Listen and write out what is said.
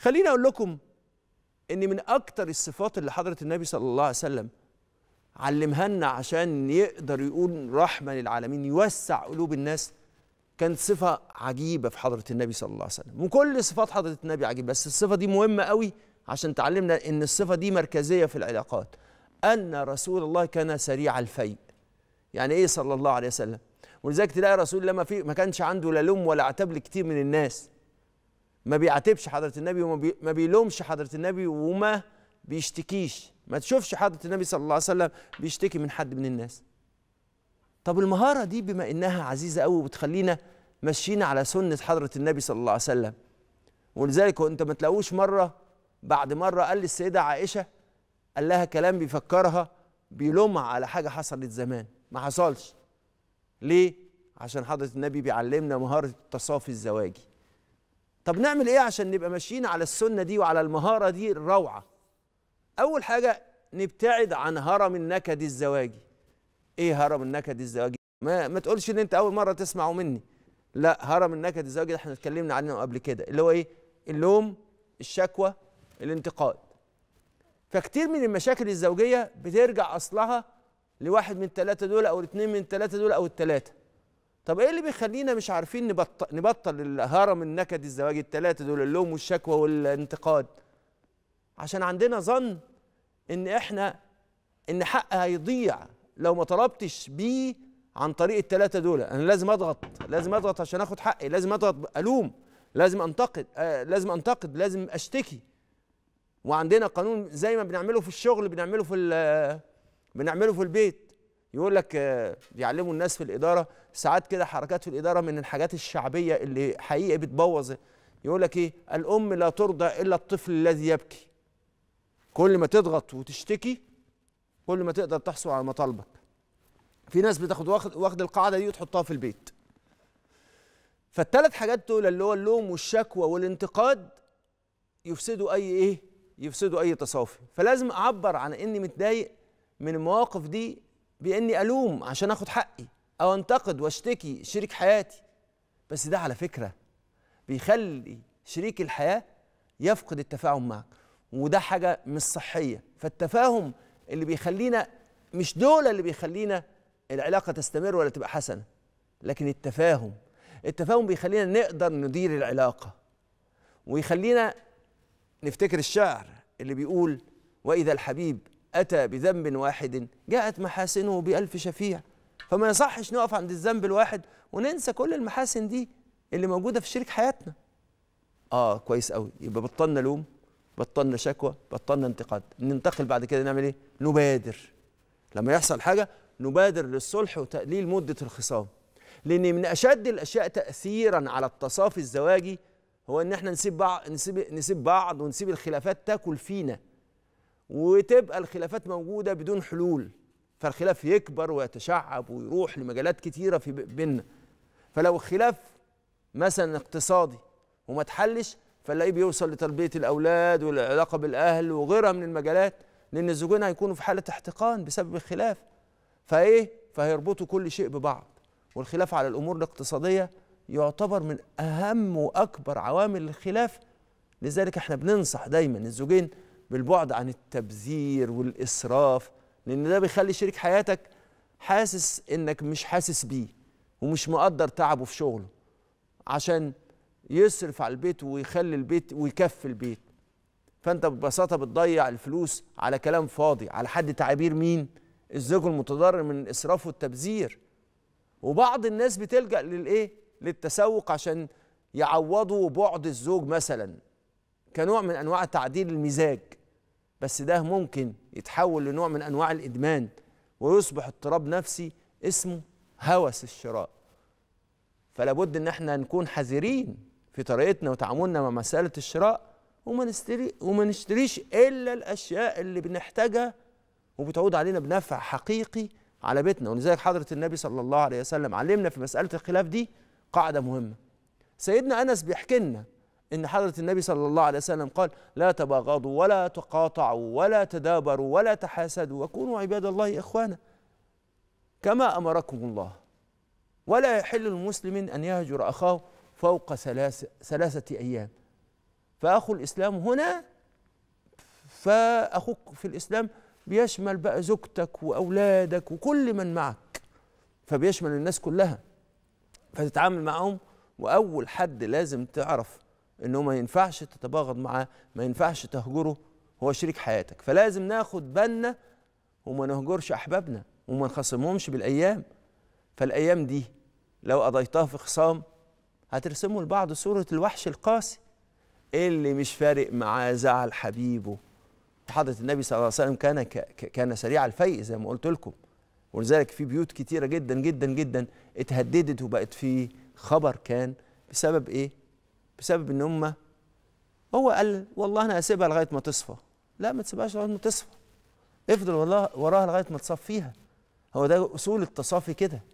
خليني اقول لكم ان من اكتر الصفات اللي حضره النبي صلى الله عليه وسلم علمها لنا عشان يقدر يقول رحمه للعالمين يوسع قلوب الناس كانت صفه عجيبه في حضره النبي صلى الله عليه وسلم وكل صفات حضره النبي عجيبه بس الصفه دي مهمه قوي عشان تعلمنا ان الصفه دي مركزيه في العلاقات ان رسول الله كان سريع الفيء يعني ايه صلى الله عليه وسلم ولذلك تلاقي رسول الله ما في ما كانش عنده لا لوم ولا عتاب لكتير من الناس ما بيعاتبش حضره النبي وما بي ما بيلومش حضره النبي وما بيشتكيش ما تشوفش حضره النبي صلى الله عليه وسلم بيشتكي من حد من الناس طب المهاره دي بما انها عزيزه قوي وبتخلينا ماشيين على سنه حضره النبي صلى الله عليه وسلم ولذلك انت ما تلاقوش مره بعد مره قال للسيده عائشه قال لها كلام بيفكرها بيلومها على حاجه حصلت زمان ما حصلش ليه عشان حضره النبي بيعلمنا مهاره التصافي الزواجي طب نعمل ايه عشان نبقى ماشيين على السنه دي وعلى المهاره دي الروعه اول حاجه نبتعد عن هرم النكد الزواجي ايه هرم النكد الزواجي ما ما تقولش ان انت اول مره تسمعه مني لا هرم النكد الزواجي ده احنا اتكلمنا عنه قبل كده اللي هو ايه اللوم الشكوى الانتقاد فكتير من المشاكل الزوجيه بترجع اصلها لواحد من الثلاثه دول او الاثنين من الثلاثه دول او الثلاثه طب ايه اللي بيخلينا مش عارفين نبطل, نبطل الهرم النكد الزواج الثلاثه دول اللوم والشكوى والانتقاد عشان عندنا ظن ان احنا ان حق هيضيع لو ما طلبتش بيه عن طريق الثلاثه دول انا لازم اضغط لازم اضغط عشان اخد حقي لازم اضغط الوم لازم انتقد آه لازم انتقد لازم اشتكي وعندنا قانون زي ما بنعمله في الشغل بنعمله في بنعمله في البيت يقول لك آه، بيعلموا الناس في الاداره ساعات كده حركات في الاداره من الحاجات الشعبيه اللي حقيقي بتبوظ يقول لك ايه الام لا ترضى الا الطفل الذي يبكي كل ما تضغط وتشتكي كل ما تقدر تحصل على مطالبك في ناس بتاخد واخد, واخد القاعده دي وتحطها في البيت فالثلاث حاجات دول اللي هو اللوم والشكوى والانتقاد يفسدوا اي ايه يفسدوا اي تصافي فلازم اعبر عن اني متضايق من المواقف دي باني الوم عشان اخد حقي او انتقد واشتكي شريك حياتي بس ده على فكره بيخلي شريك الحياه يفقد التفاهم معك وده حاجه مش صحيه فالتفاهم اللي بيخلينا مش دول اللي بيخلينا العلاقه تستمر ولا تبقى حسنه لكن التفاهم التفاهم بيخلينا نقدر ندير العلاقه ويخلينا نفتكر الشعر اللي بيقول واذا الحبيب أتى بذنب واحد جاءت محاسنه بألف شفيع فما يصحش نقف عند الذنب الواحد وننسى كل المحاسن دي اللي موجودة في شريك حياتنا آه كويس قوي يبقى بطلنا لوم بطلنا شكوى بطلنا انتقاد ننتقل بعد كده نعمل إيه نبادر لما يحصل حاجة نبادر للصلح وتقليل مدة الخصام لأن من أشد الأشياء تأثيرا على التصافي الزواجي هو إن إحنا نسيب بعض نسيب نسيب بعض ونسيب الخلافات تاكل فينا وتبقى الخلافات موجودة بدون حلول فالخلاف يكبر ويتشعب ويروح لمجالات كتيرة في بيننا فلو الخلاف مثلا اقتصادي وما تحلش فنلاقيه بيوصل لتربية الأولاد والعلاقة بالأهل وغيرها من المجالات لأن الزوجين هيكونوا في حالة احتقان بسبب الخلاف فإيه؟ فهيربطوا كل شيء ببعض والخلاف على الأمور الاقتصادية يعتبر من أهم وأكبر عوامل الخلاف لذلك احنا بننصح دايما الزوجين بالبعد عن التبذير والإسراف لأن ده بيخلي شريك حياتك حاسس إنك مش حاسس بيه ومش مقدر تعبه في شغله عشان يصرف على البيت ويخلي البيت ويكفي البيت فأنت ببساطة بتضيع الفلوس على كلام فاضي على حد تعابير مين؟ الزوج المتضرر من الإسراف والتبذير وبعض الناس بتلجأ للإيه؟ للتسوق عشان يعوضوا بعد الزوج مثلا كنوع من انواع تعديل المزاج بس ده ممكن يتحول لنوع من انواع الادمان ويصبح اضطراب نفسي اسمه هوس الشراء فلا بد ان احنا نكون حذرين في طريقتنا وتعاملنا مع مساله الشراء وما نشتري وما نشتريش الا الاشياء اللي بنحتاجها وبتعود علينا بنفع حقيقي على بيتنا ولذلك حضره النبي صلى الله عليه وسلم علمنا في مساله الخلاف دي قاعده مهمه سيدنا انس بيحكي لنا إن حضرة النبي صلى الله عليه وسلم قال لا تباغضوا ولا تقاطعوا ولا تدابروا ولا تحاسدوا وكونوا عباد الله إخوانا كما أمركم الله ولا يحل المسلم أن يهجر أخاه فوق ثلاثة أيام فأخو الإسلام هنا فأخوك في الإسلام بيشمل بقى زوجتك وأولادك وكل من معك فبيشمل الناس كلها فتتعامل معهم وأول حد لازم تعرف انه ما ينفعش تتباغض معاه ما ينفعش تهجره هو شريك حياتك فلازم ناخد بالنا وما نهجرش احبابنا وما نخاصمهمش بالايام فالايام دي لو قضيتها في خصام هترسموا لبعض صوره الوحش القاسي إيه اللي مش فارق معاه زعل حبيبه حضرة النبي صلى الله عليه وسلم كان كان سريع الفيء زي ما قلت لكم ولذلك في بيوت كتيره جدا جدا جدا اتهددت وبقت في خبر كان بسبب ايه بسبب ان هم هو قال والله انا هسيبها لغايه ما تصفى لا ما تسيبهاش لغايه ما تصفى افضل والله وراها لغايه ما تصفيها هو ده اصول التصافي كده